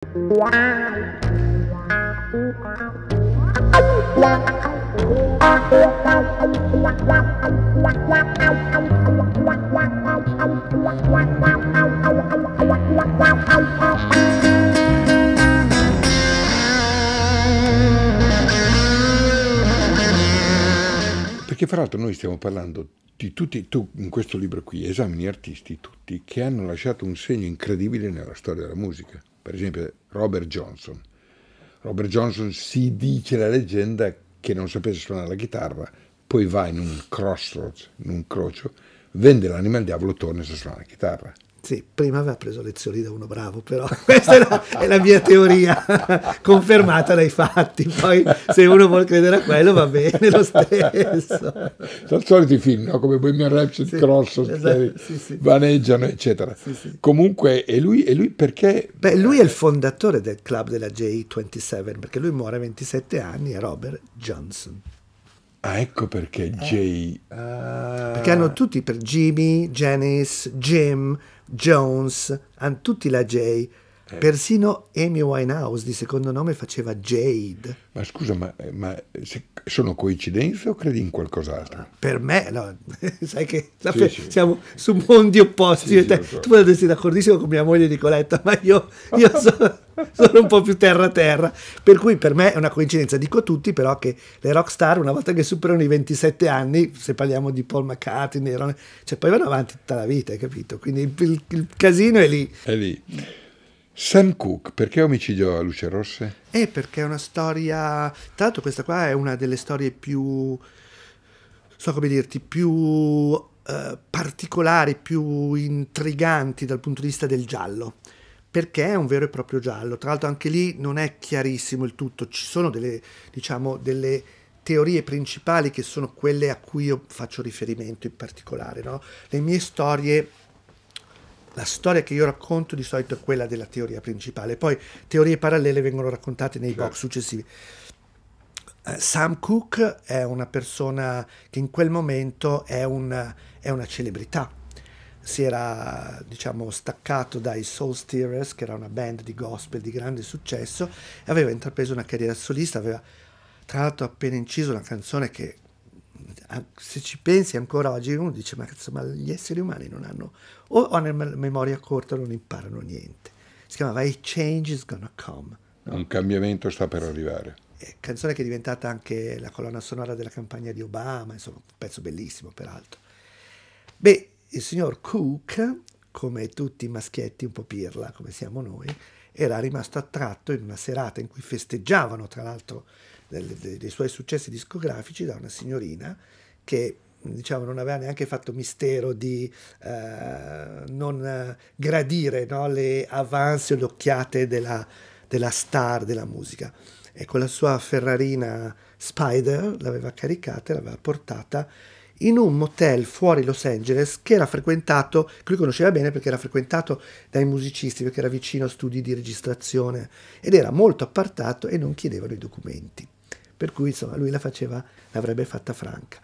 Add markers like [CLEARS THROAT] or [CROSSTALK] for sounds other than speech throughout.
Perché fra l'altro noi stiamo parlando di tutti, tu in questo libro qui esamini artisti tutti che hanno lasciato un segno incredibile nella storia della musica per esempio Robert Johnson. Robert Johnson si dice la leggenda che non sapesse suonare la chitarra, poi va in un crossroads, in un crocio, vende l'anima al diavolo, torna e sa suonare la chitarra. Sì, prima aveva preso lezioni da uno bravo, però [LAUGHS] questa è la, è la mia teoria, [LAUGHS] confermata dai fatti. Poi se uno vuole credere a quello va bene lo stesso. Sono soliti film, no? come Bohemian Rhapsody, sì, Cross, esatto, sì, sì. vaneggiano, eccetera. Sì, Comunque, e lui, e lui perché... Beh, lui è il fondatore del club della J27, perché lui muore a 27 anni, è Robert Johnson. Ah, ecco perché eh. Jay. Uh... Perché hanno tutti per Jimmy, Janice, Jim, Jones, hanno tutti la Jay. Eh. Persino Amy Winehouse di secondo nome faceva Jade. Ma scusa, ma, eh, ma eh, sono coincidenze o credi in qualcos'altro? Per me, no. [LAUGHS] sai che sì, per, sì. siamo su mondi opposti. Sì, te, Tu potresti d'accordissimo con mia moglie Nicoletta, ma io, io [LAUGHS] sono, sono, un po' più terra-terra. Per cui per me è una coincidenza. Dico a tutti però che le rock star, una volta che superano i 27 anni, se parliamo di Paul McCartney, cioè poi vanno avanti tutta la vita, hai capito? Quindi il, il casino è lì. È lì. Sam Cook, perché omicidio a luce rosse? Eh, perché è una storia... Tra l'altro questa qua è una delle storie più... so come dirti, più eh, particolari, più intriganti dal punto di vista del giallo. Perché è un vero e proprio giallo. Tra l'altro anche lì non è chiarissimo il tutto. Ci sono delle, diciamo, delle teorie principali che sono quelle a cui io faccio riferimento in particolare. No? Le mie storie la storia che io racconto di solito è quella della teoria principale, poi teorie parallele vengono raccontate nei certo. box successivi. Uh, Sam Cook è una persona che in quel momento è una, è una celebrità. Si era diciamo, staccato dai Soul Steerers, che era una band di gospel di grande successo, e aveva intrapreso una carriera solista, aveva tra l'altro appena inciso una canzone che se ci pensi ancora oggi uno dice ma, cazzo, ma gli esseri umani non hanno o hanno memoria corta non imparano niente. Si chiamava A Change is Gonna Come. No? Un cambiamento sta per arrivare. È canzone che è diventata anche la colonna sonora della campagna di Obama, insomma un pezzo bellissimo peraltro. Beh, il signor Cook, come tutti i maschietti un po' pirla come siamo noi, era rimasto attratto in una serata in cui festeggiavano tra l'altro dei, suoi successi discografici da una signorina che diciamo, non aveva neanche fatto mistero di eh, non gradire no, le avance o le occhiate della, della, star della musica. E con la sua Ferrarina Spider l'aveva caricata e l'aveva portata in un motel fuori Los Angeles che era frequentato, che lui conosceva bene perché era frequentato dai musicisti, perché era vicino a studi di registrazione ed era molto appartato e non chiedevano i documenti. Per cui insomma lui la faceva, l'avrebbe fatta franca.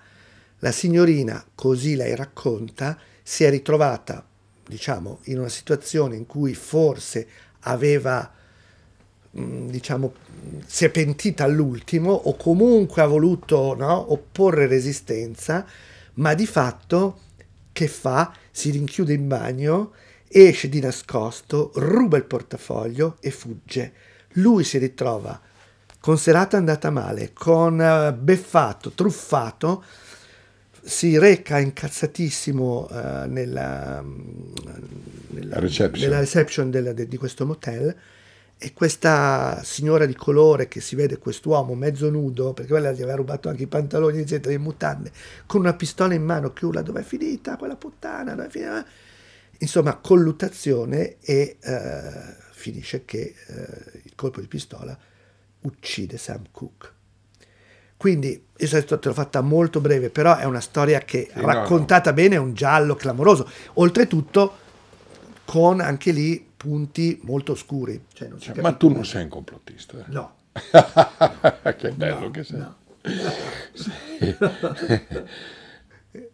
La signorina, così lei racconta, si è ritrovata, diciamo, in una situazione in cui forse aveva mm, diciamo, si è pentita all'ultimo o comunque ha voluto no, opporre resistenza, ma di fatto che fa? Si rinchiude in bagno, esce di nascosto, ruba il portafoglio e fugge. Lui si ritrova con serata andata male, con eh, beffato, truffato, si reca incazzatissimo uh, nella, mm, nella, reception, nella reception della, de, di questo motel e questa signora di colore che si vede quest'uomo mezzo nudo, perché quella gli aveva rubato anche i pantaloni, eccetera, le mutande, con una pistola in mano che urla è finita quella puttana, dov'è finita? Insomma, colluttazione e uh, finisce che uh, il colpo di pistola uccide Sam Cooke. Quindi, io so te l'ho fatta molto breve, però è una storia che sì, raccontata no, no. bene è un giallo clamoroso. Oltretutto, con anche lì punti molto oscuri. Cioè, cioè, ma tu non sei un complottista? Eh? No. [LAUGHS] che bello no, che sei. No. [LAUGHS]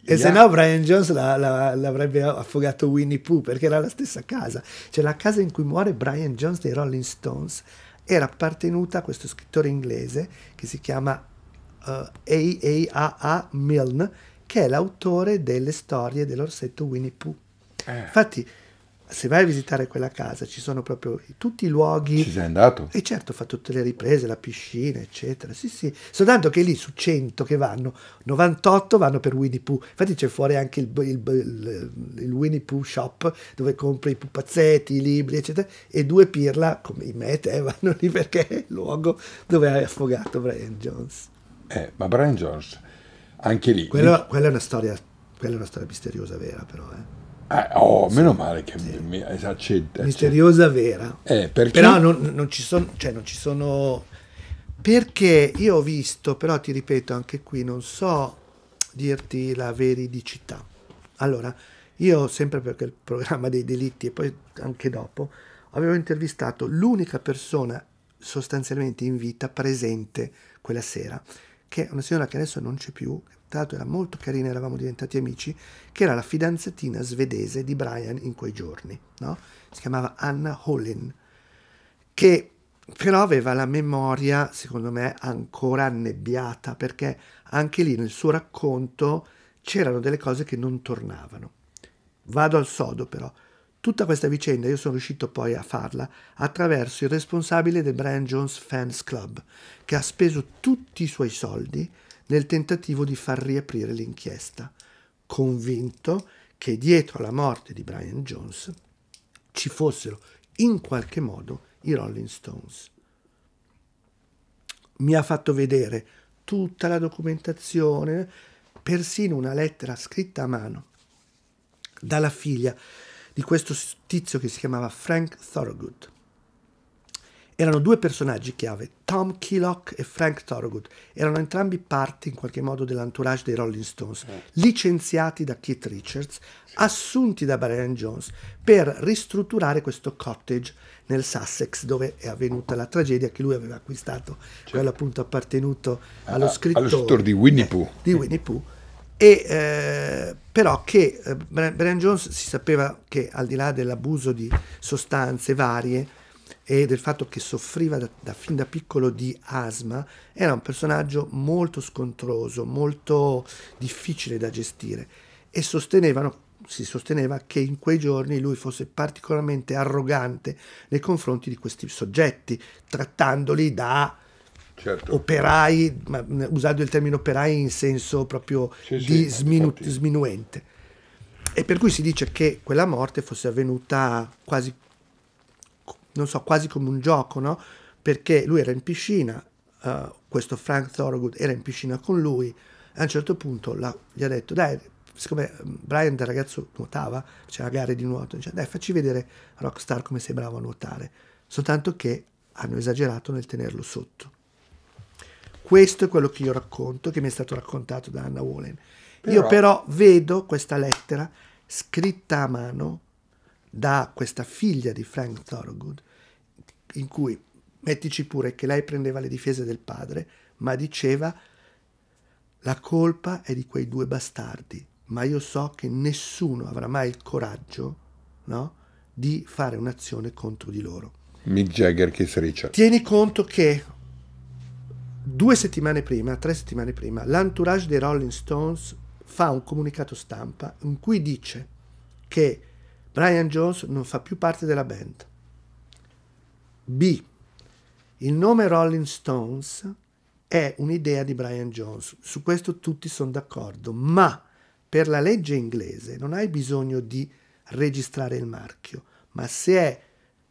E se no Brian Jones la, la, l'avrebbe affogato Winnie Pooh perché era la stessa casa. Cioè la casa in cui muore Brian Jones dei Rolling Stones era appartenuta a questo scrittore inglese che si chiama uh, Milne, che è l'autore delle storie dell'orsetto Winnie Pooh. Eh. Infatti, se vai a visitare quella casa ci sono proprio tutti i luoghi. Ci sei andato? E certo, fa tutte le riprese, la piscina, eccetera. Sì, sì. Soltanto che lì su 100 che vanno, 98 vanno per Winnie Pooh. Infatti c'è fuori anche il, il, il, il, Winnie Pooh shop dove compri i pupazzetti, i libri, eccetera. E due pirla, come i mete, e eh, [LAUGHS] vanno lì perché è il luogo dove hai affogato Brian Jones. Eh, ma Brian Jones, anche lì. Quello, lì... Quella, è una storia, quella è una storia misteriosa vera, però, eh. Ah, oh, meno male che eh, sì. mi, accetta. Misteriosa vera. Eh, perché... Però non, non, ci sono, cioè non ci sono... Perché io ho visto, però ti ripeto anche qui, non so dirti la veridicità. Allora, io sempre perché il programma dei delitti e poi anche dopo, avevo intervistato l'unica persona sostanzialmente in vita presente quella sera, che è una signora che adesso non c'è più, tra l'altro era molto carina, eravamo diventati amici, che era la fidanzatina svedese di Brian in quei giorni, no? si chiamava Anna Holin, che però aveva la memoria, secondo me, ancora annebbiata, perché anche lì nel suo racconto c'erano delle cose che non tornavano. Vado al sodo però. Tutta questa vicenda io sono riuscito poi a farla attraverso il responsabile del Brian Jones Fans Club, che ha speso tutti i suoi soldi nel tentativo di far riaprire l'inchiesta, convinto che dietro alla morte di Brian Jones ci fossero in qualche modo i Rolling Stones. Mi ha fatto vedere tutta la documentazione, persino una lettera scritta a mano dalla figlia di questo tizio che si chiamava Frank Thorogood erano due personaggi chiave, Tom Keelock e Frank Thorogood, erano entrambi parte in qualche modo dell'entourage dei Rolling Stones, eh. licenziati da Keith Richards, assunti da Brian Jones per ristrutturare questo cottage nel Sussex dove è avvenuta la tragedia che lui aveva acquistato, cioè, quello appunto appartenuto ah, ah, allo scrittore, allo scrittore di Winnie eh, Pooh. Di Winnie Pooh e, eh, però che eh, Brian Jones si sapeva che al di là dell'abuso di sostanze varie, e del fatto che soffriva da, da, fin da piccolo di asma, era un personaggio molto scontroso, molto difficile da gestire e si sosteneva che in quei giorni lui fosse particolarmente arrogante nei confronti di questi soggetti, trattandoli da certo. operai, ma, usando il termine operai in senso proprio sì, sì, sminu sminuente. E per cui si dice che quella morte fosse avvenuta quasi non so, quasi come un gioco, no? Perché lui era in piscina, uh, questo Frank Thorogood era in piscina con lui, a un certo punto la, gli ha detto, dai, siccome mm, Brian da ragazzo nuotava, c'era gare di nuoto, dice, dai, facci vedere Rockstar come sei bravo a nuotare, soltanto che hanno esagerato nel tenerlo sotto. Questo è quello che io racconto, che mi è stato raccontato da Anna Wallen. Però... Io però vedo questa lettera scritta a mano da questa figlia di Frank Thorogood, in cui mettici pure che lei prendeva le difese del padre, ma diceva la colpa è di quei due bastardi, ma io so che nessuno avrà mai il coraggio no, di fare un'azione contro di loro. Mick Jagger, Keith Richard. Tieni conto che due settimane prima, tre settimane prima, l'entourage dei Rolling Stones fa un comunicato stampa in cui dice che Brian Jones non fa più parte della band. B. Il nome Rolling Stones è un'idea di Brian Jones, su questo tutti sono d'accordo, ma per la legge inglese non hai bisogno di registrare il marchio, ma se è,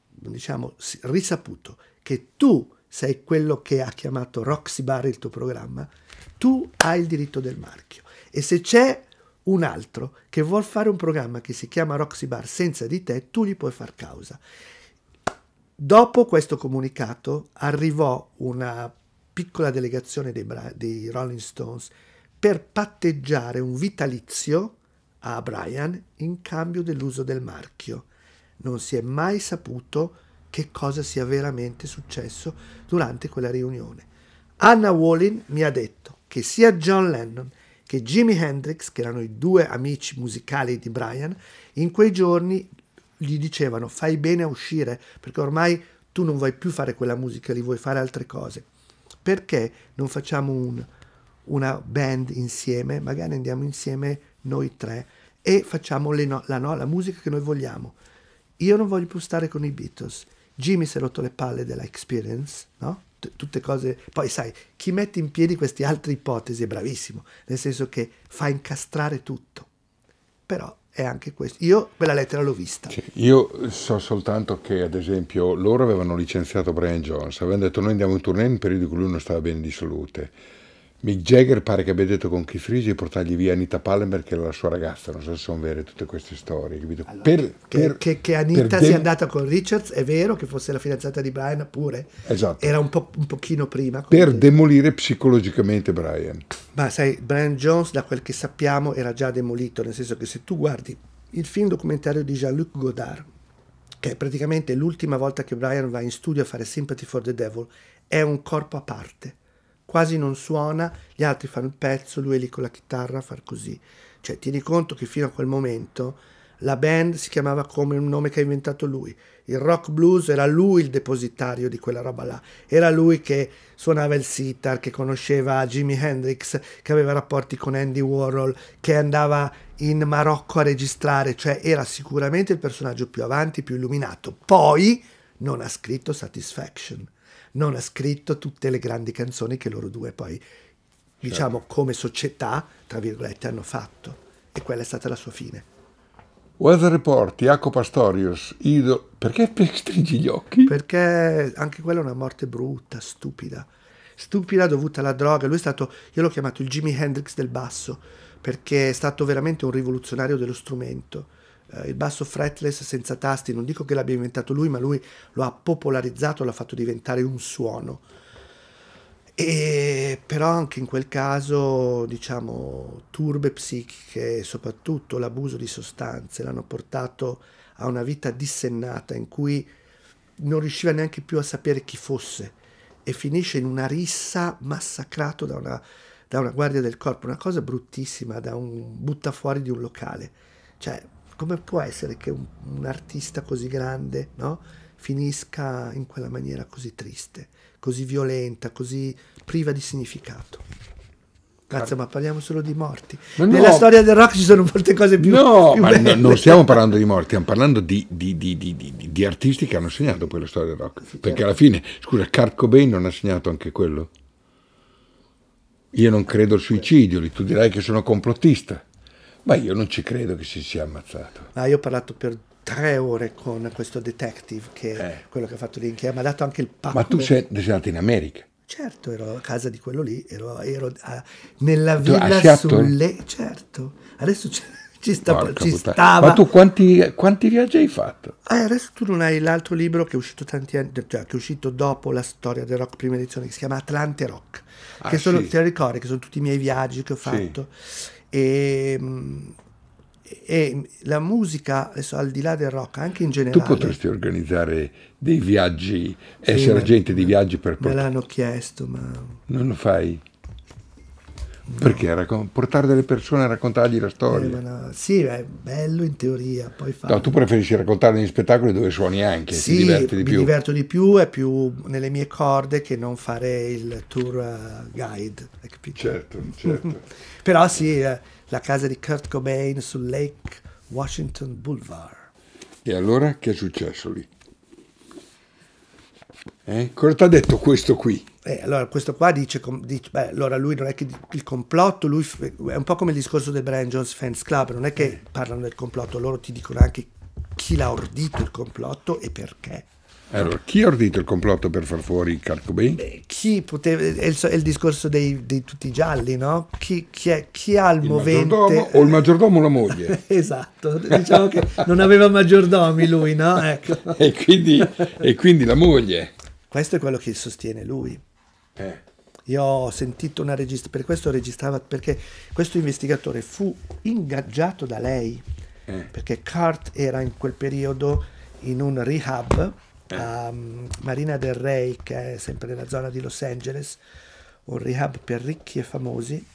diciamo, risaputo che tu sei quello che ha chiamato Roxy Bar il tuo programma, tu hai il diritto del marchio. E se c'è un altro che vuol fare un programma che si chiama Roxy Bar senza di te, tu gli puoi far causa. Dopo questo comunicato arrivò una piccola delegazione dei, dei Rolling Stones per patteggiare un vitalizio a Brian in cambio dell'uso del marchio. Non si è mai saputo che cosa sia veramente successo durante quella riunione. Anna Wallin mi ha detto che sia John Lennon che Jimi Hendrix, che erano i due amici musicali di Brian, in quei giorni gli dicevano fai bene a uscire perché ormai tu non vuoi più fare quella musica li vuoi fare altre cose. Perché non facciamo un, una band insieme, magari andiamo insieme noi tre e facciamo no, la, no, la musica che noi vogliamo. Io non voglio più stare con i Beatles. Jimmy si è rotto le palle della Experience, no? t- tutte cose... Poi sai, chi mette in piedi queste altre ipotesi è bravissimo, nel senso che fa incastrare tutto. Però è anche questo. Io quella lettera l'ho vista. Cioè, io so soltanto che, ad esempio, loro avevano licenziato Brian Jones, avevano detto noi andiamo in tournée in un periodo in cui lui non stava bene di salute Mick Jagger pare che abbia detto con Keith Rigi di portargli via Anita Palmer che era la sua ragazza, non so se sono vere tutte queste storie. Allora, per, per, che, che, Anita sia andata con Richards è vero, che fosse la fidanzata di Brian pure, esatto. era un, po', un pochino prima. Per te. demolire psicologicamente Brian. Ma sai, Brian Jones da quel che sappiamo era già demolito, nel senso che se tu guardi il film documentario di Jean-Luc Godard, che è praticamente l'ultima volta che Brian va in studio a fare Sympathy for the Devil, è un corpo a parte quasi non suona, gli altri fanno il pezzo, lui è lì con la chitarra a far così. Cioè, tieni conto che fino a quel momento la band si chiamava come un nome che ha inventato lui. Il rock blues era lui il depositario di quella roba là. Era lui che suonava il sitar, che conosceva Jimi Hendrix, che aveva rapporti con Andy Warhol, che andava in Marocco a registrare, cioè era sicuramente il personaggio più avanti, più illuminato. Poi non ha scritto Satisfaction non ha scritto tutte le grandi canzoni che loro due poi, diciamo, certo. come società, tra virgolette, hanno fatto. E quella è stata la sua fine. Weather Report, Jacopo Pastorius, Ido... Perché [LAUGHS] stringi gli occhi? Perché anche quella è una morte brutta, stupida. Stupida dovuta alla droga. Lui è stato, io l'ho chiamato il Jimi Hendrix del basso, perché è stato veramente un rivoluzionario dello strumento eh, il basso fretless senza tasti, non dico che l'abbia inventato lui, ma lui lo ha popolarizzato, l'ha fatto diventare un suono. E però anche in quel caso, diciamo, turbe psichiche e soprattutto l'abuso di sostanze l'hanno portato a una vita dissennata in cui non riusciva neanche più a sapere chi fosse e finisce in una rissa massacrato da una, da una guardia del corpo, una cosa bruttissima, da un buttafuori di un locale. Cioè, come può essere che un, un artista così grande no, finisca in quella maniera così triste, così violenta, così priva di significato? Cazzo, ma parliamo solo di morti. Ma Nella no. storia del rock ci sono molte cose più. No, più ma no, non stiamo parlando di morti, stiamo parlando di, di, di, di artisti che hanno segnato poi la storia del rock. Sì, Perché certo. alla fine, scusa, Carco Cobain non ha segnato anche quello? Io non credo al suicidio, tu dirai che sono complottista. Ma io non ci credo che si sia ammazzato. Ma io ho parlato per tre ore con questo detective, che è eh. quello che ha fatto lì, che mi ha dato anche il pacco. Ma tu sei, sei andato in America? Certo, ero a casa di quello lì, ero, ero a, nella villa sulle... Certo, adesso c'è ci, sta, ci stava. Ma tu quanti, quanti viaggi hai fatto? Eh, adesso tu non hai l'altro libro che è uscito tanti anni, cioè, che è uscito dopo la storia del rock prima edizione, che si chiama Atlante Rock. Ah, che sono, te lo ricordi, che sono tutti i miei viaggi che ho fatto. Sì. E, mm, e la musica, adesso al di là del rock, anche in generale. Tu potresti organizzare dei viaggi, sì, essere agente di viaggi per portare. Me l'hanno chiesto, ma. Non lo fai? Perché raccon- portare delle persone a raccontargli la storia? Eh, no, sì, è bello in teoria. Poi fare... no, tu preferisci raccontare negli spettacoli dove suoni anche, sì, ti diverti di più. mi diverto di più, è più nelle mie corde che non fare il tour eh, guide, hai capito? Certo, [LAUGHS] certo. Però sì, eh, la casa di Kurt Cobain su Lake Washington Boulevard. E allora che è successo lì? Eh? Cosa ti ha detto questo qui? Eh, allora, questo qua dice, dice beh, allora lui non è che il complotto, lui è un po' come il discorso del Brian Jones Fans Club, non è che eh. parlano del complotto, loro ti dicono anche chi l'ha ordito il complotto e perché. Allora, chi ha ordito il complotto per far fuori Kurt Cobain? chi poteva, è il, è il discorso dei, dei, tutti i gialli, no? Chi, chi, è, chi ha il, il movente? O il maggiordomo o la moglie? [LAUGHS] esatto, diciamo che non aveva maggiordomi lui, no? Ecco. e, quindi, e, quindi, la moglie. Questo è quello che sostiene lui. Eh. Io ho sentito una regista, per questo registrava, perché questo investigatore fu ingaggiato da lei, eh. perché Kurt era in quel periodo in un rehab eh. a mm, Marina del Rey, che è sempre nella zona di Los Angeles, un rehab per ricchi e famosi,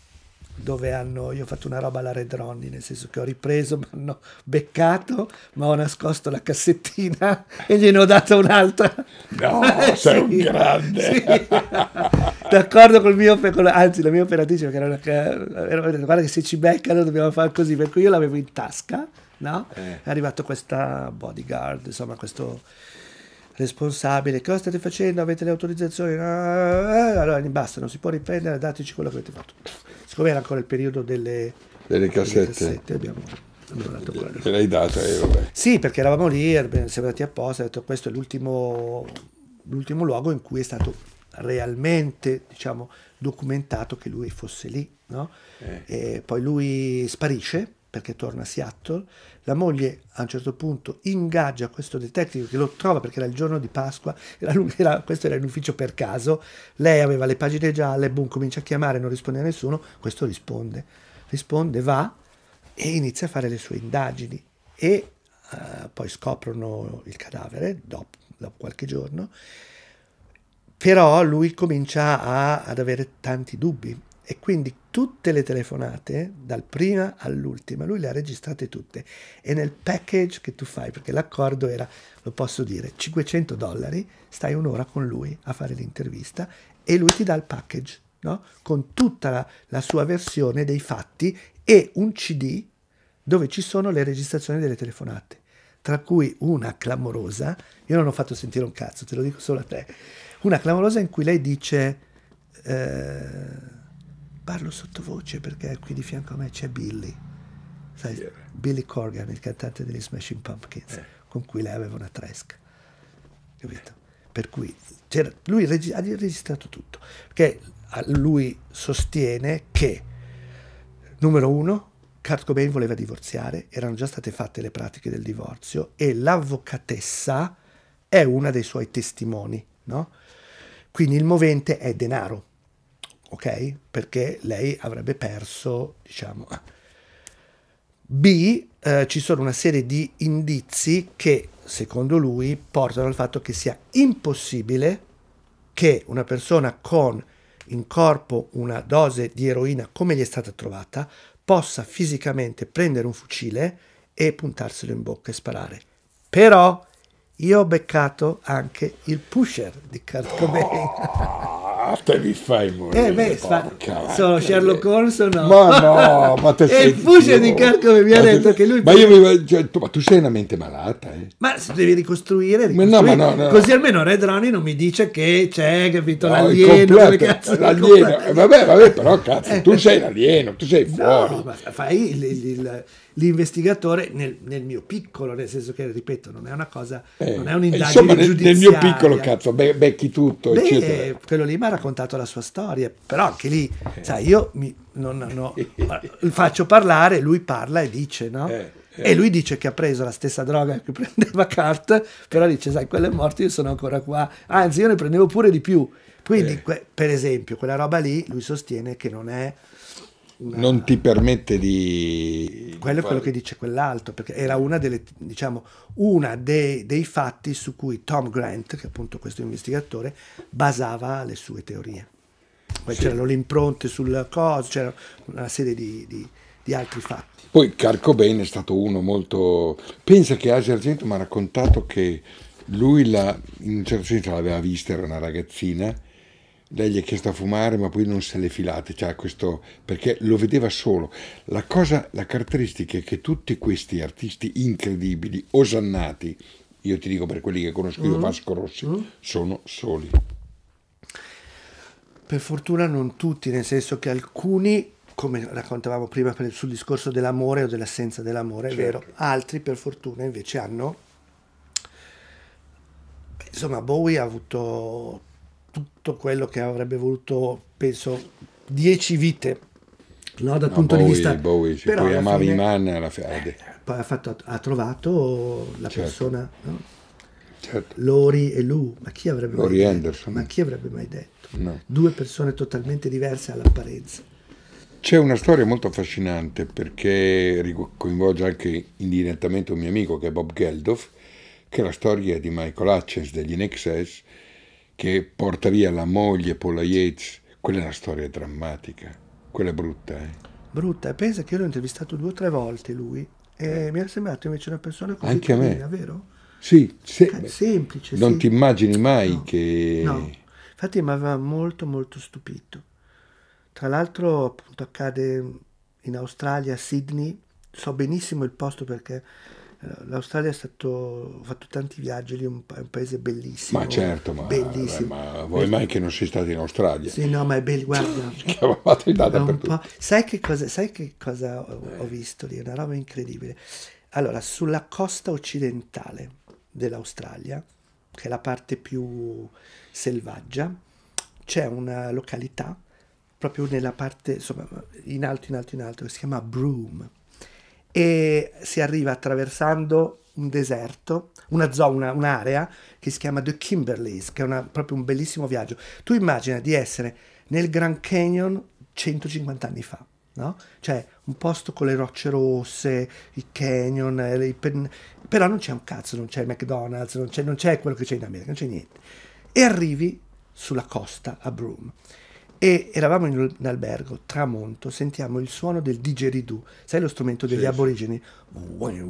dove hanno, io ho fatto una roba alla Red Ronnie, nel senso che ho ripreso, [LAUGHS] mi hanno beccato, ma ho nascosto la cassettina e gliene ho data un'altra. No, [LAUGHS] sei sì, un grande! Sì. D'accordo col mio, anzi la mia operatrice, che era una, era, guarda che se ci beccano dobbiamo fare così, per cui io l'avevo in tasca, no? Eh. È arrivato questa bodyguard, insomma questo responsabile, cosa state facendo? Avete le autorizzazioni? Ah, ah, ah. Allora basta, non si può riprendere, dateci quello che avete fatto. Siccome era ancora il periodo delle, delle cassette, delle cassette abbiamo Te l'hai data, eh, vabbè. Sì, perché eravamo lì, siamo andati apposta, ho detto questo è l'ultimo, l'ultimo luogo in cui è stato realmente, diciamo, documentato che lui fosse lì, no? eh. poi lui sparisce perché torna a Seattle la moglie a un certo punto ingaggia questo detective che lo trova perché era il giorno di Pasqua, era, era, questo era in ufficio per caso, lei aveva le pagine gialle, boom, comincia a chiamare, non risponde a nessuno, questo risponde, risponde, va e inizia a fare le sue indagini e uh, poi scoprono il cadavere dopo, dopo qualche giorno però lui comincia a, ad avere tanti dubbi e quindi tutte le telefonate, dal prima all'ultima, lui le ha registrate tutte e nel package che tu fai, perché l'accordo era, lo posso dire, 500 dollari, stai un'ora con lui a fare l'intervista e lui ti dà il package, no? con tutta la, la sua versione dei fatti e un CD dove ci sono le registrazioni delle telefonate, tra cui una clamorosa, io non ho fatto sentire un cazzo, te lo dico solo a te, una clamorosa in cui lei dice... Eh, Parlo sottovoce perché qui di fianco a me c'è Billy, sai, yeah. Billy Corgan, il cantante degli Smashing Pumpkins, eh. con cui lei aveva una tresca. Capito? Per cui lui regi ha registrato tutto. Perché ah, lui sostiene che, numero uno, Kurt Cobain voleva divorziare, erano già state fatte le pratiche del divorzio e l'avvocatessa è una dei suoi testimoni, no? Quindi il movente è denaro ok? Perché lei avrebbe perso, diciamo. B, eh, ci sono una serie di indizi che, secondo lui, portano al fatto che sia impossibile che una persona con in corpo una dose di eroina come gli è stata trovata possa fisicamente prendere un fucile e puntarselo in bocca e sparare. Però io ho beccato anche il pusher di Kurt [LAUGHS] Cobain te li fai morire. Eh beh, porca, sono Sherlock Holmes o no? Ma no, ma [LAUGHS] te sei... E il di Carcove mi ha detto che lui... Ma io mi... Cioè, tu, ma tu sei una mente malata, eh? Ma se devi ricostruire, ricostruire. Ma no, ma no, no. Così almeno Red Ronnie non mi dice che c'è, capito, no, l'alieno, come cazzo... L'alieno, vabbè, vabbè, però cazzo, tu eh. sei l'alieno, tu sei fuori. No, ma fai il, il, il l'investigatore nel, nel, mio piccolo, nel senso che, ripeto, non è una cosa, eh, non è un'indagine insomma, giudiziaria. Nel mio piccolo, cazzo, be- becchi tutto, Beh, eccetera. Eh, quello lì mi ha raccontato la sua storia, però anche lì, eh. sai, io mi, non, no, [LAUGHS] faccio parlare, lui parla e dice, no? Eh, eh. E lui dice che ha preso la stessa droga che prendeva Cart, però dice, sai, quello è morto, io sono ancora qua. Anzi, io ne prendevo pure di più. Quindi, eh. que- per esempio, quella roba lì, lui sostiene che non è una... non ti permette di... Quello è quello che dice quell'altro, perché era una delle, diciamo, una dei, dei fatti su cui Tom Grant, che è appunto questo investigatore, basava le sue teorie. Poi sì. c'erano le impronte sul coso, c'era una serie di, di, di, altri fatti. Poi Carcobain è stato uno molto... Pensa che Asia Argento mi ha raccontato che lui la, in un certo senso l'aveva vista, era una ragazzina, lei gli ha chiesto a fumare ma poi non se l'è filate, cioè questo, perché lo vedeva solo. La, cosa, la caratteristica è che tutti questi artisti incredibili, osannati, io ti dico per quelli che conosco io, mm. Vasco Rossi, mm. sono soli. Per fortuna non tutti, nel senso che alcuni, come raccontavamo prima sul discorso dell'amore o dell'assenza dell'amore, certo. è vero, altri per fortuna invece hanno... Insomma, Bowie ha avuto tutto quello che avrebbe voluto, penso, dieci vite. No, dal no, punto Bowie, di vista... Bowie, cioè, però poi amavi fine, Mann alla fine. Eh, eh, poi ha, fatto, ha trovato la certo. persona... No? Certo. Lori e Lou, ma chi avrebbe, Lori mai, Anderson. Detto? Ma chi avrebbe mai detto? No. Due persone totalmente diverse all'apparenza. C'è una storia molto affascinante perché coinvolge anche indirettamente un mio amico che è Bob Geldof, che è la storia di Michael Hutchins degli Nexus che porta via la moglie Paula Yates, quella è una storia drammatica, quella è brutta. Eh? Brutta, pensa che io l'ho intervistato due o tre volte lui e eh. mi era sembrato invece una persona così Anche carina, a me. vero? Sì, se... semplice. Non sì. ti immagini mai no, che... No, infatti mi aveva molto molto stupito. Tra l'altro appunto accade in Australia, a Sydney, so benissimo il posto perché L'Australia è stato, ho fatto tanti viaggi lì, è un, paese bellissimo. Ma certo, ma, bellissimo. Beh, ma vuoi mai che non sei stato in Australia? Sì, no, ma è bello, guarda. [LAUGHS] che un un sai che cosa, sai che cosa ho, ho visto lì? Una roba incredibile. Allora, sulla costa occidentale dell'Australia, che è la parte più selvaggia, c'è una località proprio nella parte, insomma, in alto, in alto, in alto, che si chiama Broome e si arriva attraversando un deserto, una zona, un'area che si chiama The Kimberleys, che è una, proprio un bellissimo viaggio. Tu immagina di essere nel Grand Canyon 150 anni fa, no? Cioè un posto con le rocce rosse, i canyon, eh, pen... però non c'è un cazzo, non c'è McDonald's, non c'è, quello che c'è in America, non c'è niente. E arrivi sulla costa a Broome e eravamo in un albergo, tramonto, sentiamo il suono del digeridoo, sai lo strumento degli sì, aborigeni? Sì.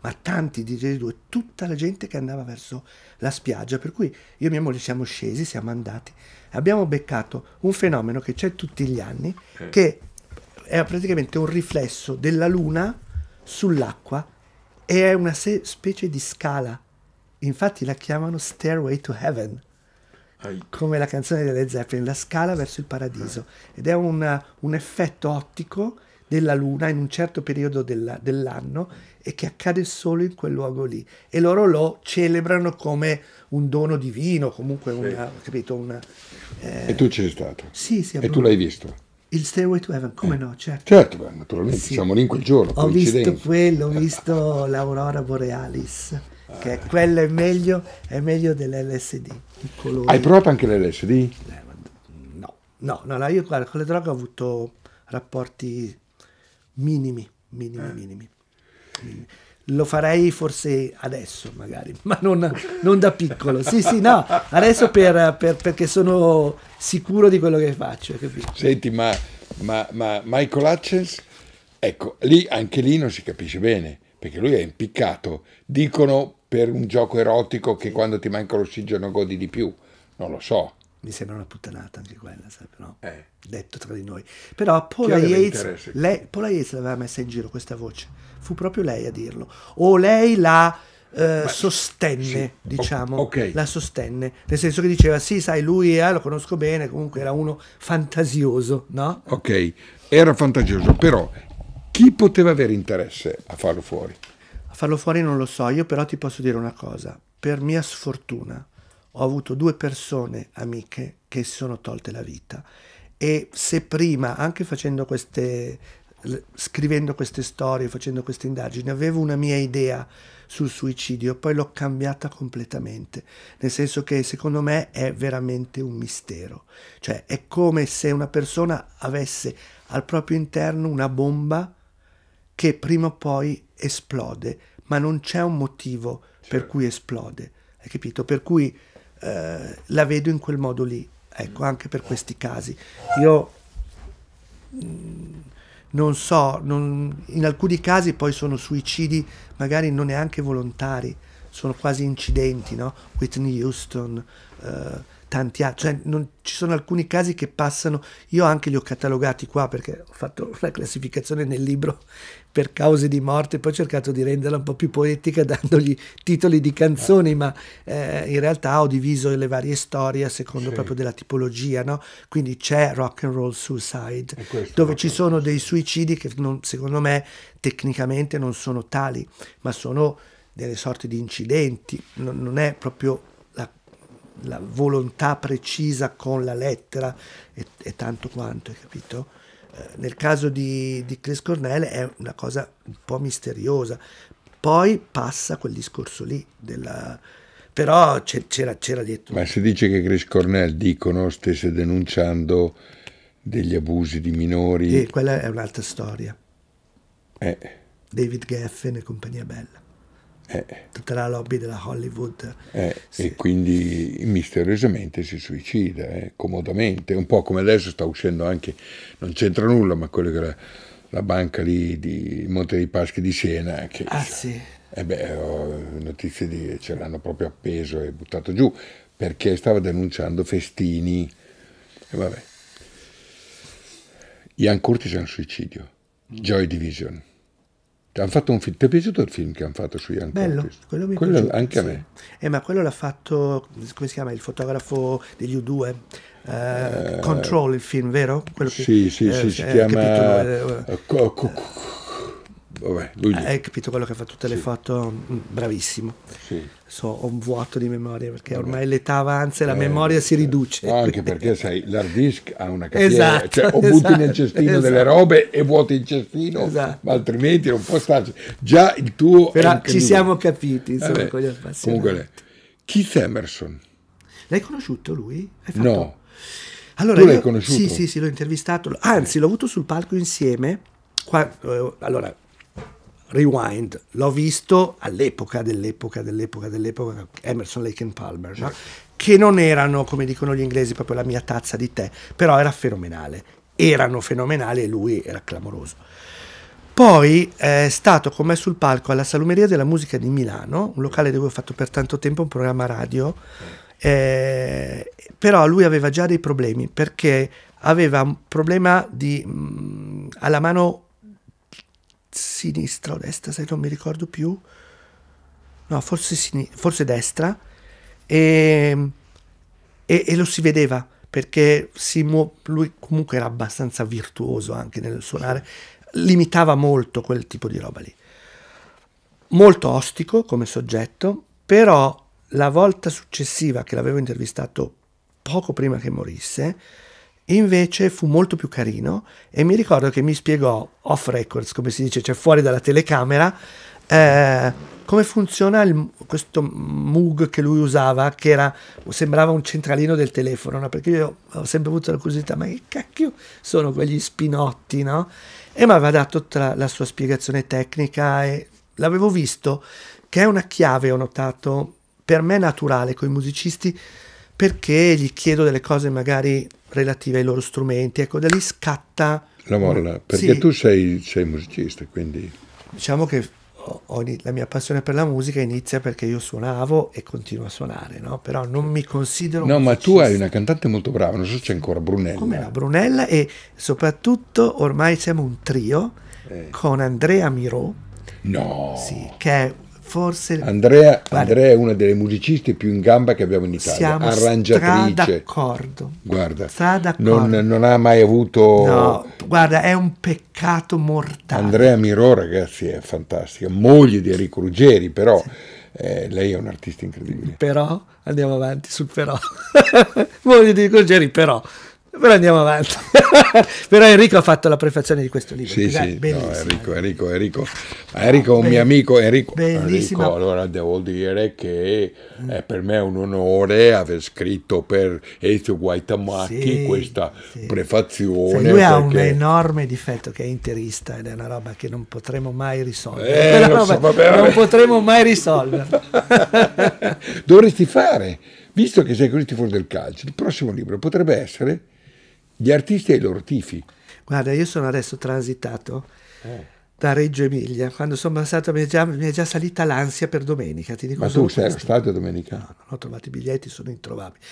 Ma tanti digeridoo e tutta la gente che andava verso la spiaggia, per cui io e mia moglie siamo scesi, siamo andati, abbiamo beccato un fenomeno che c'è tutti gli anni, okay. che è praticamente un riflesso della luna sull'acqua e è una specie di scala, infatti la chiamano Stairway to Heaven come la canzone delle Zeppelin, la scala verso il paradiso. Eh. Ed è una, un effetto ottico della luna in un certo periodo della, dell'anno e che accade solo in quel luogo lì. E loro lo celebrano come un dono divino, comunque una... Capito, una eh... E tu ci sei stato? Sì, sì. E tu l'hai visto? Il Stairway to Heaven, come eh. no, certo. Certo, beh, naturalmente, sì. siamo lì in quel giorno. Ho visto quello, ho visto l'aurora borealis che quello è meglio, è meglio dell'LSD. Hai provato anche l'LSD? Eh, no. no, no, no, io guarda, con le droghe ho avuto rapporti minimi, minimi, eh. minimi, minimi. Lo farei forse adesso magari, [LAUGHS] ma non, non da piccolo. Sì, sì, no, adesso per, per, perché sono sicuro di quello che faccio. Capito? Senti, ma, ma, ma Michael Hutchins, ecco, lì, anche lì non si capisce bene perché lui è impiccato. Dicono per un gioco erotico che quando ti manca l'ossigeno godi di più. Non lo so. Mi sembra una puttanata anche quella, sai, però. Eh. Detto tra di noi. Però Paula Yates, lei, Paula Yates l'aveva messa in giro questa voce. Fu proprio lei a dirlo. O lei la eh, sostenne, sì. diciamo. O, okay. La sostenne. Nel senso che diceva, sì, sai, lui eh, lo conosco bene, comunque era uno fantasioso, no? Ok, era fantasioso, però chi poteva avere interesse a farlo fuori? Farlo fuori non lo so, io però ti posso dire una cosa. Per mia sfortuna ho avuto due persone amiche che si sono tolte la vita e se prima, anche facendo queste, scrivendo queste storie, facendo queste indagini, avevo una mia idea sul suicidio, poi l'ho cambiata completamente, nel senso che secondo me è veramente un mistero, cioè è come se una persona avesse al proprio interno una bomba che prima o poi esplode, ma non c'è un motivo certo. per cui esplode, hai capito? Per cui eh, la vedo in quel modo lì, ecco, anche per questi casi. Io mm, non so, non, in alcuni casi poi sono suicidi magari non neanche volontari, sono quasi incidenti, no? Whitney Houston, eh, tanti altri, cioè non, ci sono alcuni casi che passano, io anche li ho catalogati qua perché ho fatto la classificazione nel libro per cause di morte, poi ho cercato di renderla un po' più poetica [LAUGHS] dandogli titoli di canzoni, ma eh, in realtà ho diviso le varie storie a secondo sì. proprio della tipologia, no? Quindi c'è rock and roll suicide, dove ci sono dei suicidi che non, secondo me tecnicamente non sono tali, ma sono delle sorte di incidenti, non, non è proprio la, la, volontà precisa con la lettera e, e tanto quanto, hai capito? Eh, nel caso di, di Chris Cornell è una cosa un po' misteriosa. Poi passa quel discorso lì della, Però c'era, c'era detto. Ma si dice che Chris Cornell, dicono, stesse denunciando degli abusi di minori. E quella è un'altra storia. Eh. David Geffen e compagnia bella eh. tutta la lobby della Hollywood. Eh, sì. E quindi misteriosamente si suicida, eh, comodamente, un po' come adesso sta uscendo anche, non c'entra nulla, ma quello che era la banca lì di Monte dei Paschi di Siena. Che, ah cioè, sì. Eh beh, ho notizie di ce l'hanno proprio appeso e buttato giù perché stava denunciando festini. E vabbè. Ian Curtis è un suicidio. Mm. Joy Division cioè, hanno fatto un film. Ti è piaciuto il film che hanno fatto su Ian Bello, Curtis? quello mi quello piaciuto, Anche sì. a me. Eh, ma quello l'ha fatto, come si chiama, il fotografo degli U2? Eh, Control il film, vero? Quello che, sì, eh, sì, si eh, chiama... Capitolo, eh, eh, Vabbè, lui... Eh, hai capito quello che fa tutte le foto? Mm, bravissimo. Sì. So, ho un vuoto di memoria perché Vabbè. ormai l'età avanza e la eh, memoria si eh, riduce. Anche perché sai, l'hard disk ha una capiera, esatto, cioè o butti esatto, nel cestino esatto. delle robe e vuoti il cestino, esatto. ma altrimenti non può starci. Già il tuo... Però ci siamo capiti, insomma, con gli appassionati. Comunque, Keith Emerson. L'hai conosciuto lui? Fatto... No. Allora, tu l'hai io... conosciuto? Sì, sì, sì, l'ho intervistato. Anzi, l'ho avuto sul palco insieme. Qua... Eh, allora, Rewind, l'ho visto all'epoca dell'epoca dell'epoca dell'epoca Emerson, Lake and Palmer, no? che non erano, come dicono gli inglesi, proprio la mia tazza di tè, però era fenomenale, erano fenomenali e lui era clamoroso. Poi eh, è stato con me sul palco alla Salumeria della Musica di Milano, un locale dove ho fatto per tanto tempo un programma radio, eh, però lui aveva già dei problemi perché aveva un problema di, mh, mm, alla mano sinistra o destra, se non mi ricordo più. No, forse, forse destra. E, ehm, e, e, lo si vedeva perché si lui comunque era abbastanza virtuoso anche nel suonare, limitava molto quel tipo di roba lì. Molto ostico come soggetto, però la volta successiva che l'avevo intervistato poco prima che morisse, Invece fu molto più carino e mi ricordo che mi spiegò off records, come si dice, cioè fuori dalla telecamera, eh, come funziona il, questo MUG che lui usava, che era, sembrava un centralino del telefono, no? perché io ho sempre avuto la curiosità, ma che cacchio sono quegli spinotti, no? E mi aveva dato tra la sua spiegazione tecnica e l'avevo visto, che è una chiave, ho notato, per me naturale con i musicisti, perché gli chiedo delle cose magari relative ai loro strumenti. Ecco, da lì scatta... La molla, perché sì. tu sei, sei, musicista, quindi... Diciamo che ogni, la mia passione per la musica inizia perché io suonavo e continuo a suonare, no? Però non mi considero... No, musicista. ma tu hai una cantante molto brava, non so se c'è ancora Brunella. Come la Brunella e soprattutto ormai siamo un trio eh. con Andrea Miro. No. Sì, che è forse... Andrea, Andrea, è una delle musiciste più in gamba che abbiamo in Italia, Siamo arrangiatrice. d'accordo. Guarda, non, non, ha mai avuto... No, guarda, è un peccato mortale. Andrea Mirò, ragazzi, è fantastica, moglie di Enrico Ruggeri, però... Sì. Eh, lei è un artista incredibile. Però, andiamo avanti sul però. [LAUGHS] moglie di Ruggeri, però. Però andiamo avanti. [LAUGHS] Però Enrico ha fatto la prefazione di questo libro. Sì, sì, no, Enrico, Enrico, Enrico, Enrico no, un mio amico, Enrico, Enrico, allora devo dire che è eh, per me un onore aver scritto per Ezio Guaitamacchi sì, questa sì. prefazione. Se lui ha un enorme difetto che è interista ed è una roba che non potremo mai risolvere. Eh, [LAUGHS] non, so, vabbè, vabbè. non potremo mai risolvere. [LAUGHS] Dovresti fare, visto che sei così critico del calcio, il prossimo libro potrebbe essere gli artisti e i loro tifi. Guarda, io sono adesso transitato eh. da Reggio Emilia. Quando sono passato mi è, già, mi è già salita l'ansia per domenica. Ti dico Ma tu sei questo. stato domenica? No, non ho trovato i biglietti, sono introvabili.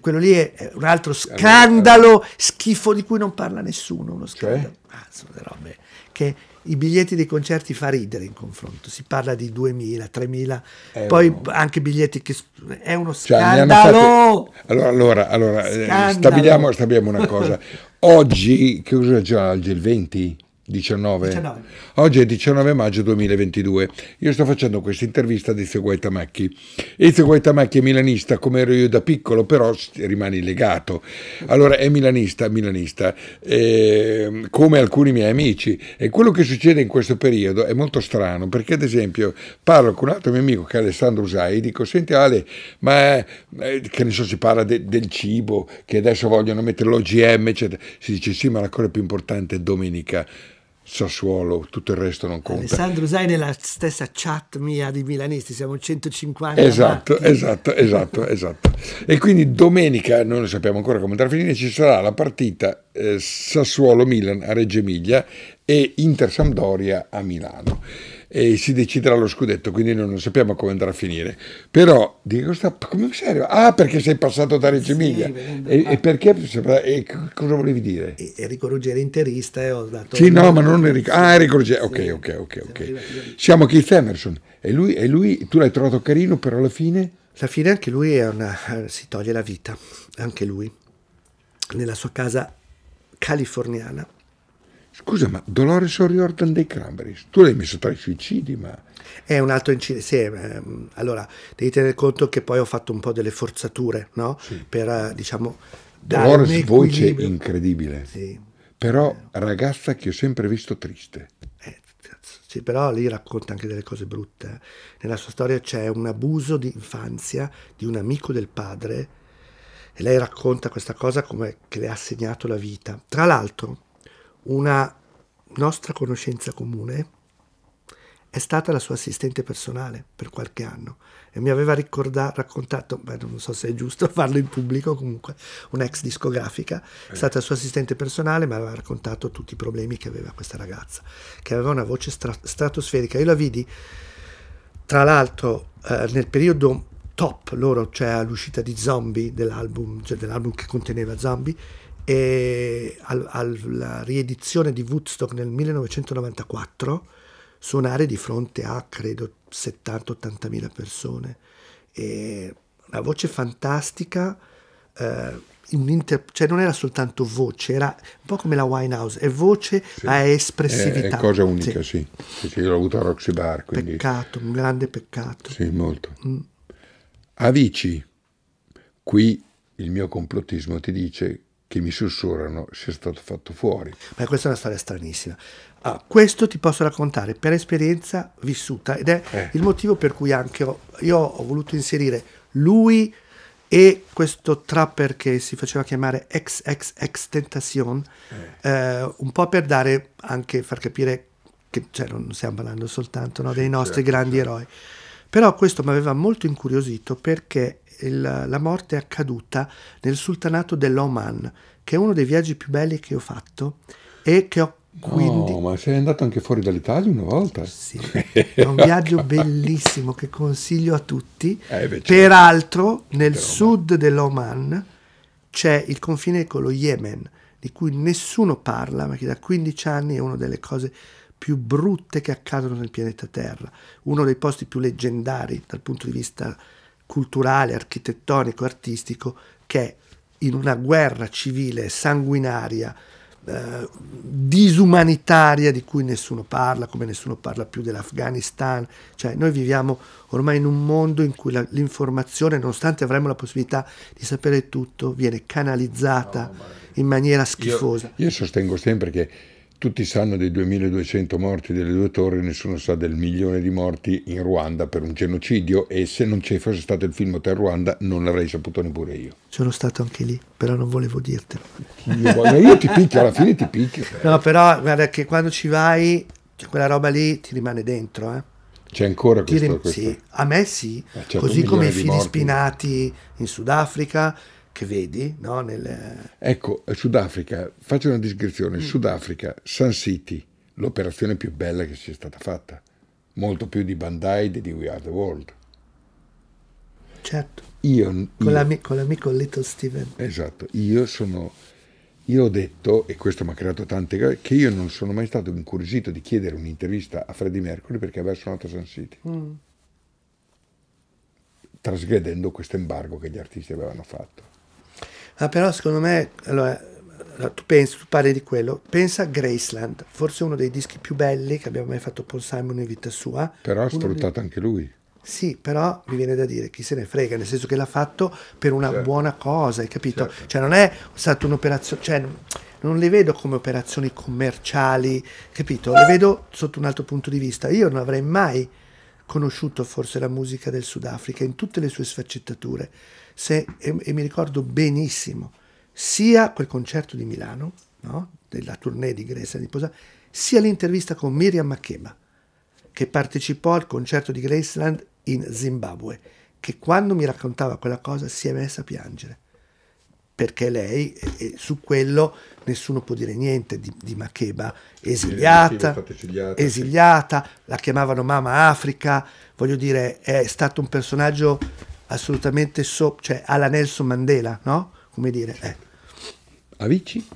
Quello lì è un altro scandalo allora, allora. schifo di cui non parla nessuno. Uno cioè? scandalo. Cioè? Ah, sono delle robe che i biglietti dei concerti fa ridere in confronto, si parla di 2.000, 3.000, eh, poi no. anche biglietti che... è uno cioè, scandalo! Cioè, fatto... Allora, allora, allora eh, scandalo. Stabiliamo, stabiliamo, una cosa, [LAUGHS] oggi, che cosa c'è oggi, il 20? 19. 19. Oggi è 19 maggio 2022. Io sto facendo questa intervista ad Ezio Guaitamacchi. Ezio Guaitamacchi è milanista come ero io da piccolo, però rimane legato. Allora è milanista, milanista, eh, come alcuni miei amici. E quello che succede in questo periodo è molto strano, perché ad esempio parlo con un altro mio amico che è Alessandro Usai, dico, senti Ale, ma eh, che ne so, si parla de del cibo, che adesso vogliono mettere l'OGM, eccetera. Si dice sì, ma la cosa più importante è domenica Sassuolo, tutto il resto non conta. Alessandro Zai nella stessa chat mia di Milanisti, siamo 150. Esatto, matti. esatto, esatto, esatto. E quindi domenica, noi non sappiamo ancora come andrà a finire, ci sarà la partita eh, Sassuolo-Milan a Reggio Emilia e Inter-Sampdoria a Milano e si deciderà lo scudetto, quindi noi non sappiamo come andrà a finire. Però dico, sta, come sei arrivato? Ah, perché sei passato da Reggio Emilia. Sì, e, ah. e, perché? E cosa volevi dire? Enrico Ruggeri interista e ho dato... Sì, no, ma non Enrico... Ah, Enrico Ruggeri, ok, ok, ok. okay. Siamo Keith Emerson e lui, e lui, tu l'hai trovato carino, però alla fine... Alla fine anche lui una, si toglie la vita, anche lui, nella sua casa californiana Scusa, ma Dolores O'Riordan dei Cranberries, tu l'hai messo tra i suicidi, ma... È un altro incidente, sì, ehm, allora devi tenere conto che poi ho fatto un po' delle forzature, no? Sì. Per, eh, diciamo... Dolores, voce incredibile. Sì. Però ragazza che ho sempre visto triste. Eh, sì, però lì racconta anche delle cose brutte. Eh. Nella sua storia c'è un abuso di infanzia di un amico del padre e lei racconta questa cosa come che le ha segnato la vita. Tra l'altro una nostra conoscenza comune è stata la sua assistente personale per qualche anno e mi aveva ricorda- raccontato, beh, non so se è giusto [LAUGHS] farlo in pubblico comunque, un'ex discografica, è stata la sua assistente personale, mi aveva raccontato tutti i problemi che aveva questa ragazza, che aveva una voce stra- stratosferica. Io la vidi, tra l'altro, eh, nel periodo top loro, cioè all'uscita di Zombie dell'album, cioè dell'album che conteneva Zombie, e alla riedizione di Woodstock nel 1994 suonare di fronte a credo 70-80 mila persone e una voce fantastica eh, Inter... cioè non era soltanto voce, era un po' come la Winehouse, è voce sì. ma è espressività. È, è cosa unica, sì. sì. sì l'ho avuto a Roxy Bar. Quindi... Peccato, un grande peccato. Sì, molto. Mm. Avici, qui il mio complottismo ti dice che mi sussurrano sia stato fatto fuori. Ma questa è una storia stranissima. Ah, questo ti posso raccontare per esperienza vissuta ed è eh. il motivo per cui anche ho, io ho voluto inserire lui e questo trapper che si faceva chiamare XXX Tentacion, eh. eh, un po' per dare anche, far capire che cioè, non stiamo parlando soltanto no, dei nostri certo, grandi certo. eroi. Però questo mi aveva molto incuriosito perché il, la morte è accaduta nel sultanato dell'Oman, che è uno dei viaggi più belli che ho fatto e che ho quindi... No, ma sei andato anche fuori dall'Italia una volta? Sì, è un viaggio bellissimo che consiglio a tutti. Eh, certo. Peraltro nel sud dell'Oman c'è il confine con lo Yemen, di cui nessuno parla, ma che da 15 anni è una delle cose più brutte che accadono nel pianeta Terra, uno dei posti più leggendari dal punto di vista culturale, architettonico, artistico, che in una guerra civile sanguinaria, eh, disumanitaria di cui nessuno parla, come nessuno parla più dell'Afghanistan, cioè noi viviamo ormai in un mondo in cui l'informazione, nonostante avremmo la possibilità di sapere tutto, viene canalizzata no, in maniera schifosa. Io, io sostengo sempre che tutti sanno dei 2200 morti delle due torri, nessuno sa del milione di morti in Ruanda per un genocidio e se non ci fosse stato il film Hotel Ruanda non l'avrei saputo neppure io. Sono stato anche lì, però non volevo dirtelo. Io, io ti picchio, alla fine ti picchio. [LAUGHS] No, però guarda che quando ci vai, cioè, quella roba lì ti rimane dentro, eh. C'è ancora questo, rim- questo? Sì, a me sì, eh, certo, così come i fili morti. spinati in Sudafrica, che vedi. No? Nel... Ecco, Sudafrica, faccio una descrizione mm. Sudafrica, Sun City, l'operazione più bella che sia stata fatta, molto più di Bandai di We Are The World. Certo. Io, con, l'amico, l'amico Little Steven. Esatto, io sono... Io ho detto, e questo mi ha creato tante cose, che io non sono mai stato incuriosito di chiedere un'intervista a Freddie Mercury perché aveva suonato Sun City. Mm. Trasgredendo questo embargo che gli artisti avevano fatto. Ah, però secondo me, allora, tu, pensi, tu parli di quello, pensa a Graceland, forse uno dei dischi più belli che abbiamo mai fatto Paul Simon in vita sua. Però ha sfruttato di... anche lui. Sì, però mi viene da dire chi se ne frega, nel senso che l'ha fatto per una certo. buona cosa, hai capito? Certo. Cioè non è stata un'operazione, cioè non le vedo come operazioni commerciali, capito? Le vedo sotto un altro punto di vista. Io non avrei mai conosciuto forse la musica del Sudafrica in tutte le sue sfaccettature se, e, e, mi ricordo benissimo, sia quel concerto di Milano, no? della tournée di Grace di Posa, sia l'intervista con Miriam Makeba, che partecipò al concerto di Graceland in Zimbabwe, che quando mi raccontava quella cosa si è messa a piangere. Perché lei, e, e su quello nessuno può dire niente di, di Makeba, esiliata, esiliata, sì. la chiamavano Mama Africa, voglio dire, è stato un personaggio assolutamente sopra, cioè alla Nelson Mandela, no? Come dire. Eh. Avicii?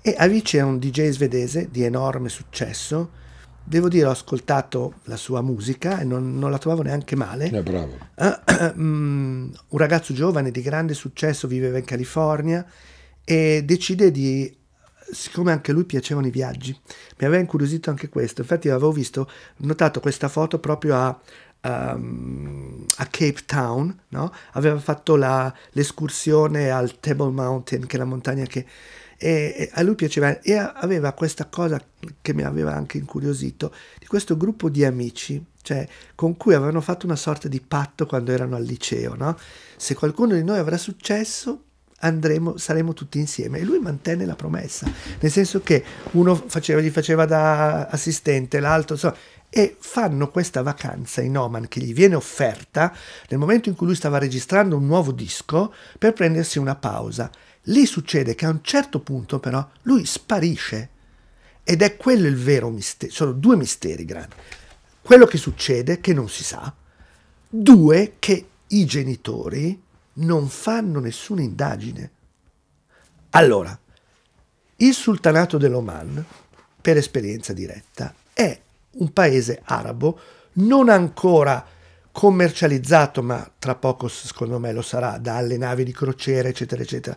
E Avicii è un DJ svedese di enorme successo. Devo dire, ho ascoltato la sua musica e non, non la trovavo neanche male. È eh, bravo. Uh, [CLEARS THROAT] um, un ragazzo giovane di grande successo, viveva in California e decide di siccome anche lui piacevano i viaggi, mi aveva incuriosito anche questo. Infatti avevo visto, notato questa foto proprio a um, a Cape Town, no? aveva fatto l'escursione al Table Mountain, che è la montagna che e, e a lui piaceva e aveva questa cosa che mi aveva anche incuriosito di questo gruppo di amici cioè con cui avevano fatto una sorta di patto quando erano al liceo, no? Se qualcuno di noi avrà successo, andremo, saremo tutti insieme. E lui mantenne la promessa, nel senso che uno faceva, gli faceva da assistente, l'altro, insomma, e fanno questa vacanza in Oman che gli viene offerta nel momento in cui lui stava registrando un nuovo disco per prendersi una pausa. Lì succede che a un certo punto però lui sparisce ed è quello il vero mistero, sono due misteri grandi. Quello che succede, che non si sa, due, che i genitori non fanno nessuna indagine. Allora, il sultanato dell'Oman, per esperienza diretta, è un paese arabo non ancora commercializzato, ma tra poco secondo me lo sarà, dalle navi di crociera, eccetera, eccetera.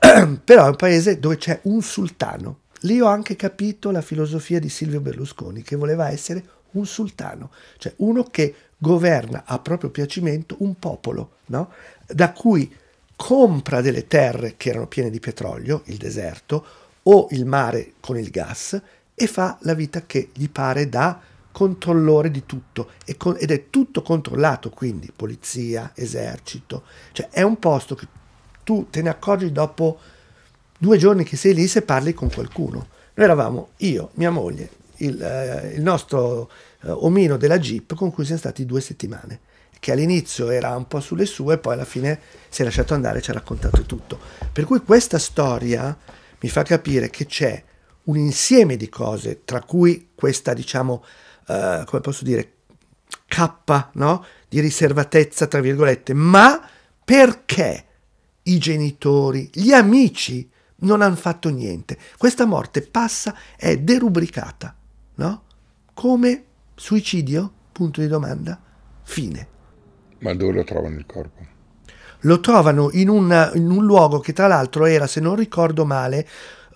[CLEARS THROAT] Però è un paese dove c'è un sultano. Lì ho anche capito la filosofia di Silvio Berlusconi, che voleva essere un sultano, cioè uno che governa a proprio piacimento un popolo, no? da cui compra delle terre che erano piene di petrolio, il deserto, o il mare con il gas e fa la vita che gli pare da controllore di tutto con, ed è tutto controllato, quindi polizia, esercito, cioè è un posto che tu te ne accorgi dopo due giorni che sei lì se parli con qualcuno. Noi eravamo io, mia moglie, il, eh, il nostro eh, omino della Jeep con cui siamo stati due settimane, che all'inizio era un po' sulle sue, poi alla fine si è lasciato andare e ci ha raccontato tutto. Per cui questa storia mi fa capire che c'è un insieme di cose, tra cui questa, diciamo, eh, come posso dire, cappa no? di riservatezza, tra virgolette, ma perché i genitori, gli amici non hanno fatto niente? Questa morte passa, è derubricata, no? Come suicidio? Punto di domanda. Fine. Ma dove lo trovano il corpo? Lo trovano in un, in un luogo che tra l'altro era, se non ricordo male,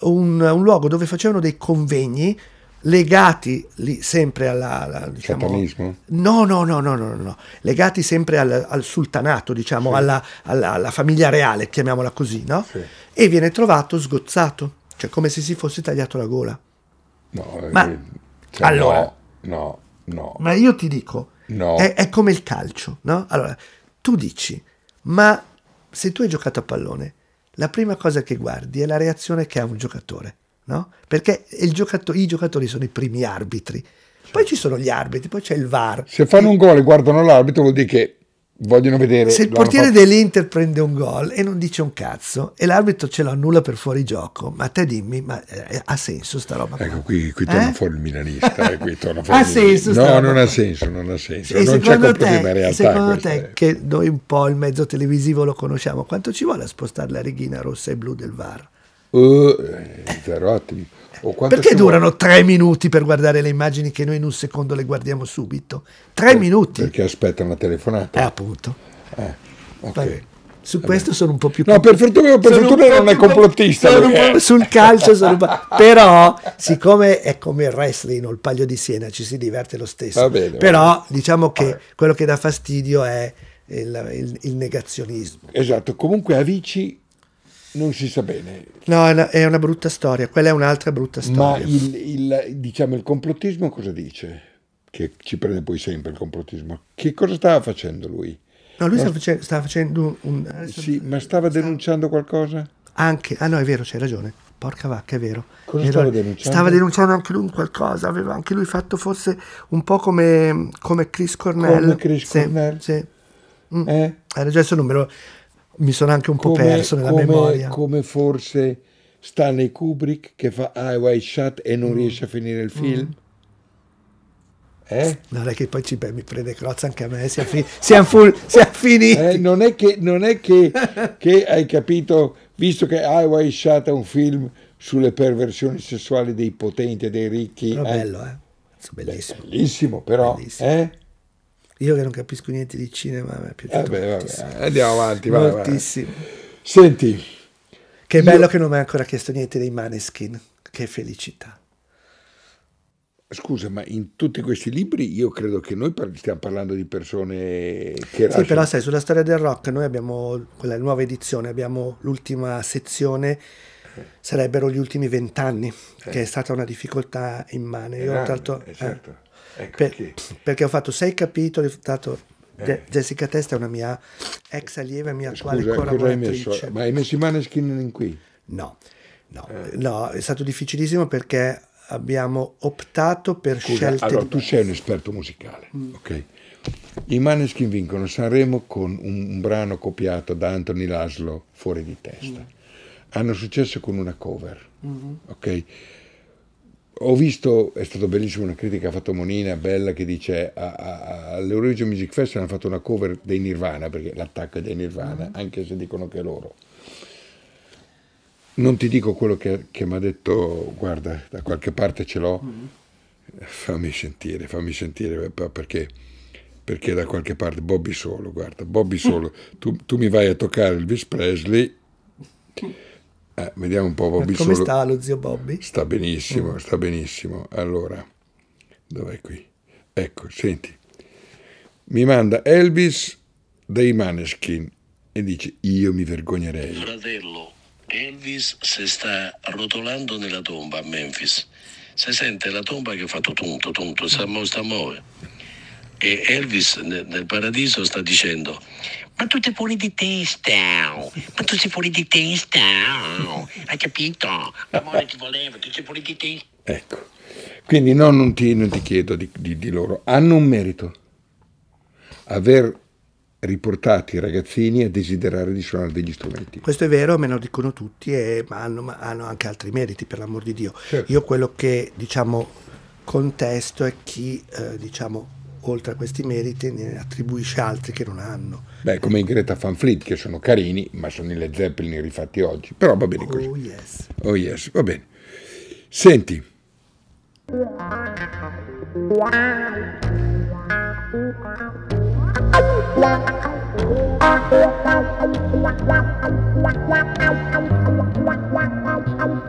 un, un luogo dove facevano dei convegni legati lì sempre alla, alla diciamo, satanismo? No, no, no, no, no, no, legati sempre al, al sultanato, diciamo, sì. alla, alla, alla, famiglia reale, chiamiamola così, no? Sì. E viene trovato sgozzato, cioè come se si fosse tagliato la gola. No, ma eh, cioè, allora, no, no, no, Ma io ti dico, no. è, è come il calcio, no? Allora, tu dici, ma se tu hai giocato a pallone, la prima cosa che guardi è la reazione che ha un giocatore, no? Perché giocato i giocatori sono i primi arbitri. Poi ci sono gli arbitri, poi c'è il VAR. Se fanno un gol e guardano l'arbitro vuol dire che vogliono vedere. Se il portiere fatto... dell'Inter prende un gol e non dice un cazzo e l'arbitro ce l'ha nulla per fuori gioco, ma te dimmi, ma eh, ha senso sta roba? Ecco, qui, qui torna eh? fuori il milanista. Eh, qui torna [LAUGHS] fuori ha il senso? No, non ha senso, non ha senso. E non c'è te, una realtà. Secondo te, eh. che noi un po' il mezzo televisivo lo conosciamo, quanto ci vuole a spostare la righina rossa e blu del VAR? Uh, zero attimi. Perché durano tre minuti per guardare le immagini che noi in un secondo le guardiamo subito? Tre eh, minuti. Perché aspettano la telefonata. Eh, appunto. Eh, okay. Su questo sono un po' più... No, per fortuna, per fortuna non è complottista. Perché... Sul calcio sono... [LAUGHS] Però, siccome è come il wrestling o il Paglio di Siena, ci si diverte lo stesso. Bene, Però, diciamo che quello che dà fastidio è il, il, il negazionismo. Esatto. Comunque, Avici non si sa bene. No, è una, è una, brutta storia, quella è un'altra brutta storia. Ma il, il, diciamo, il complottismo cosa dice? Che ci prende poi sempre il complottismo. Che cosa stava facendo lui? No, lui stava, facendo, stava facendo un... Sì, ma stava denunciando qualcosa? Anche, ah no, è vero, c'hai ragione. Porca vacca, è vero. Cosa Era, stava denunciando? Stava denunciando anche lui qualcosa, aveva anche lui fatto forse un po' come, come Chris Cornell. Come Chris sì, Cornell? Sì. Mm. Eh? Adesso non me lo mi sono anche un po' come, perso nella come, memoria. Come forse Stanley Kubrick che fa I Way Shut e non mm. riesce a finire il film. Mm. Eh? Non è che poi ci beh, mi prende crozza anche a me, siamo, fi- siamo, full, siamo finiti. Eh, non è, che, non è che, che, hai capito, visto che I Way Shut è un film sulle perversioni sessuali dei potenti e dei ricchi. Però eh? bello, eh? Bellissimo. bellissimo, però. Bellissimo. Eh? Io che non capisco niente di cinema, mi è piaciuto. Vabbè, vabbè. Eh, andiamo avanti, vai, moltissimo. Vai. Senti. Che io... bello che non mi hai ancora chiesto niente dei Maneskin. Che felicità. Scusa, ma in tutti questi libri io credo che noi stiamo parlando di persone che... Sì, però sai, sulla storia del rock noi abbiamo quella nuova edizione, abbiamo l'ultima sezione, sarebbero gli ultimi vent'anni, eh. che è eh. stata una difficoltà immane. Io, eh, tanto, eh, certo. Ecco per, perché ho fatto sei capitoli, ho eh. Jessica Testa è una mia ex allieva, mia attuale Scusa, collaboratrice. Hai Ma hai messo i maneskin qui? No, no, eh. no, è stato difficilissimo perché abbiamo optato per Scusa, scelte... Allora, tu sei un esperto musicale, mm. ok? I Maneskin vincono Sanremo con un, un, brano copiato da Anthony Laszlo, Fuori di testa. Mm. Hanno successo con una cover, mm-hmm. ok? ho visto, è stata bellissima una critica ha fatto Monina, bella, che dice all'Eurovision Music Fest hanno fatto una cover dei Nirvana, perché l'attacco è dei Nirvana, mm. anche se dicono che è loro. Non ti dico quello che, che mi ha detto, guarda, da qualche parte ce l'ho, mm. fammi sentire, fammi sentire, perché, perché, da qualche parte Bobby Solo, guarda, Bobby [LAUGHS] Solo, tu, tu mi vai a toccare Elvis Presley [LAUGHS] Eh, vediamo un po' Bobby Ma Come solo... sta lo zio Bobby? Sta benissimo, mm. sta benissimo. Allora, dov'è qui? Ecco, senti. Mi manda Elvis dei Maneskin e dice io mi vergognerei. Fratello, Elvis si sta rotolando nella tomba a Memphis. Si sente la tomba che ha fatto tutto, tutto, sta a muovere e Elvis nel paradiso sta dicendo ma tu sei fuori di testa ma tu sei fuori di testa hai capito l'amore ti voleva tu sei fuori di testa ecco quindi no, non, ti, non ti chiedo di, di, di, loro hanno un merito aver riportato i ragazzini a desiderare di suonare degli strumenti questo è vero me lo dicono tutti e, ma, hanno, ma hanno anche altri meriti per l'amor di Dio certo. io quello che diciamo contesto è chi eh, diciamo oltre a questi meriti ne attribuisce altri che non hanno. Beh, come in Greta Van Fleet, che sono carini, ma sono i Led Zeppelin rifatti oggi, però va bene così. Oh yes. Oh yes, va bene. Senti. [LAUGHS]